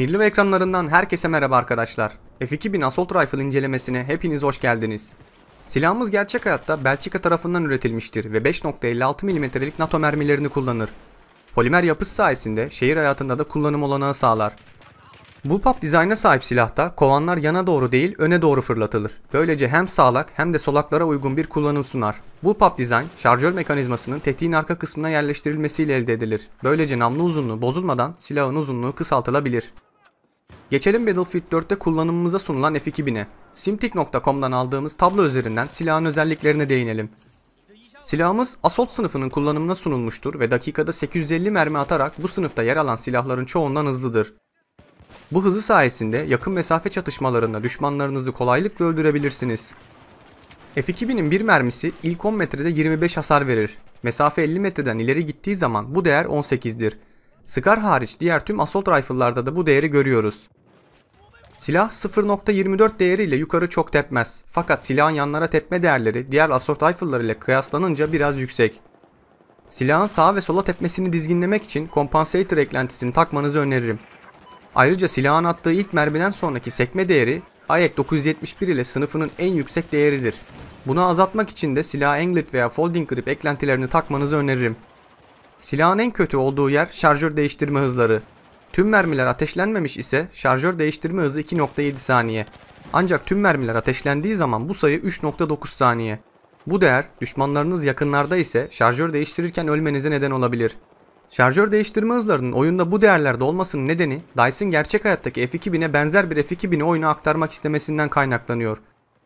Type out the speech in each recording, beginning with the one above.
Milli ekranlarından herkese merhaba arkadaşlar. F2000 Assault Rifle incelemesine hepiniz hoş geldiniz. Silahımız gerçek hayatta Belçika tarafından üretilmiştir ve 5.56 mm'lik NATO mermilerini kullanır. Polimer yapısı sayesinde şehir hayatında da kullanım olanağı sağlar. Bu pap dizayna sahip silahta kovanlar yana doğru değil öne doğru fırlatılır. Böylece hem sağlak hem de solaklara uygun bir kullanım sunar. Bu pap dizayn şarjör mekanizmasının tetiğin arka kısmına yerleştirilmesiyle elde edilir. Böylece namlu uzunluğu bozulmadan silahın uzunluğu kısaltılabilir. Geçelim Battlefield 4'te kullanımımıza sunulan F2000'e. Simtik.com'dan aldığımız tablo üzerinden silahın özelliklerine değinelim. Silahımız Assault sınıfının kullanımına sunulmuştur ve dakikada 850 mermi atarak bu sınıfta yer alan silahların çoğundan hızlıdır. Bu hızı sayesinde yakın mesafe çatışmalarında düşmanlarınızı kolaylıkla öldürebilirsiniz. F2000'in bir mermisi ilk 10 metrede 25 hasar verir. Mesafe 50 metreden ileri gittiği zaman bu değer 18'dir. Scar hariç diğer tüm assault rifle'larda da bu değeri görüyoruz. Silah 0.24 değeriyle yukarı çok tepmez. Fakat silahın yanlara tepme değerleri diğer assault rifle'lar ile kıyaslanınca biraz yüksek. Silahın sağ ve sola tepmesini dizginlemek için compensator eklentisini takmanızı öneririm. Ayrıca silahın attığı ilk mermiden sonraki sekme değeri AEK 971 ile sınıfının en yüksek değeridir. Bunu azaltmak için de silaha englet veya folding grip eklentilerini takmanızı öneririm. Silahın en kötü olduğu yer şarjör değiştirme hızları. Tüm mermiler ateşlenmemiş ise şarjör değiştirme hızı 2.7 saniye. Ancak tüm mermiler ateşlendiği zaman bu sayı 3.9 saniye. Bu değer düşmanlarınız yakınlarda ise şarjör değiştirirken ölmenize neden olabilir. Şarjör değiştirme hızlarının oyunda bu değerlerde olmasının nedeni DICE'in gerçek hayattaki F2000'e benzer bir F2000'i oyuna aktarmak istemesinden kaynaklanıyor.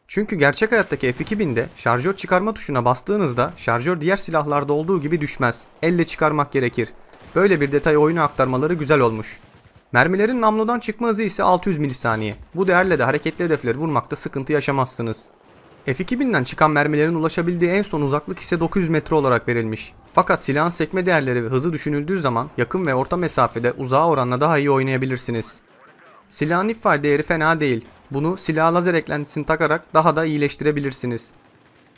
Çünkü gerçek hayattaki F2000'de şarjör çıkarma tuşuna bastığınızda şarjör diğer silahlarda olduğu gibi düşmez. Elle çıkarmak gerekir. Böyle bir detay oyuna aktarmaları güzel olmuş. Mermilerin namludan çıkma hızı ise 600 milisaniye. Bu değerle de hareketli hedefleri vurmakta sıkıntı yaşamazsınız. F2000'den çıkan mermilerin ulaşabildiği en son uzaklık ise 900 metre olarak verilmiş. Fakat silahın sekme değerleri ve hızı düşünüldüğü zaman yakın ve orta mesafede uzağa oranla daha iyi oynayabilirsiniz. Silahın ifade değeri fena değil. Bunu silah lazer eklentisini takarak daha da iyileştirebilirsiniz.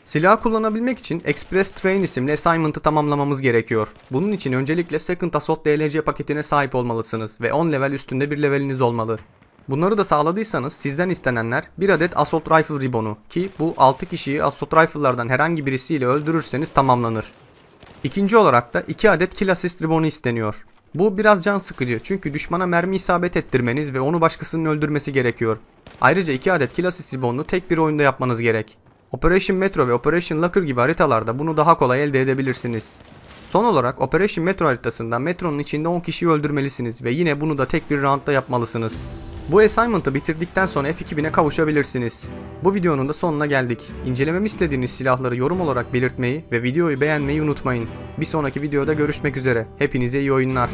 Silah kullanabilmek için Express Train isimli assignment'ı tamamlamamız gerekiyor. Bunun için öncelikle Second Assault DLC paketine sahip olmalısınız ve 10 level üstünde bir leveliniz olmalı. Bunları da sağladıysanız sizden istenenler bir adet Assault Rifle ribonu ki bu 6 kişiyi Assault Rifle'lardan herhangi birisiyle öldürürseniz tamamlanır. İkinci olarak da 2 adet Kill Assist ribonu isteniyor. Bu biraz can sıkıcı çünkü düşmana mermi isabet ettirmeniz ve onu başkasının öldürmesi gerekiyor. Ayrıca 2 adet kill assist rebound'u tek bir oyunda yapmanız gerek. Operation Metro ve Operation Locker gibi haritalarda bunu daha kolay elde edebilirsiniz. Son olarak Operation Metro haritasında metronun içinde 10 kişiyi öldürmelisiniz ve yine bunu da tek bir roundda yapmalısınız. Bu assignment'ı bitirdikten sonra F2000'e kavuşabilirsiniz. Bu videonun da sonuna geldik. İncelememi istediğiniz silahları yorum olarak belirtmeyi ve videoyu beğenmeyi unutmayın. Bir sonraki videoda görüşmek üzere. Hepinize iyi oyunlar.